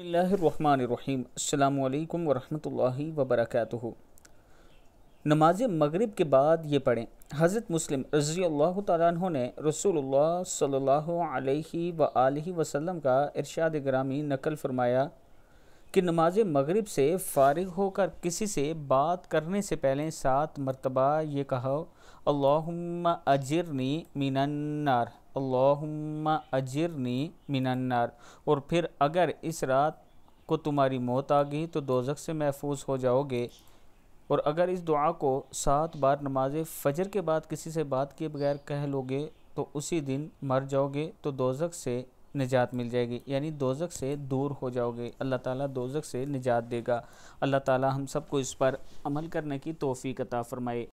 बसमीम् अल्लाम वरहमतुल्लाहि नमाज मगरिब के बाद ये पढ़ें हज़रत मुस्लिम रज़ी अल्लाह तु ने रसूल सल्लल्लाहु वसम का इरशाद ग्रामी नकल फरमाया कि नमाज मगरब से फ़ारिग होकर किसी से बात करने से पहले सात मरतबा ये कहो अल्लाहुम्मा अजरनी मिनन्नार अल्लाहुम्मा अजरनी मिनन्नार और फिर अगर इस रात को तुम्हारी मौत आ गई तो दोजक से महफूज हो जाओगे और अगर इस दुआ को सात बार नमाज फ़जर के बाद किसी से बात किए बगैर कह लोगे तो उसी दिन मर जाओगे तो दोजक से निजात मिल जाएगी यानी दोजक से दूर हो जाओगे अल्लाह ताला दोजक से निजात देगा अल्लाह ताला हम सबको इस पर अमल करने की तोफ़ी कता फ़रमाए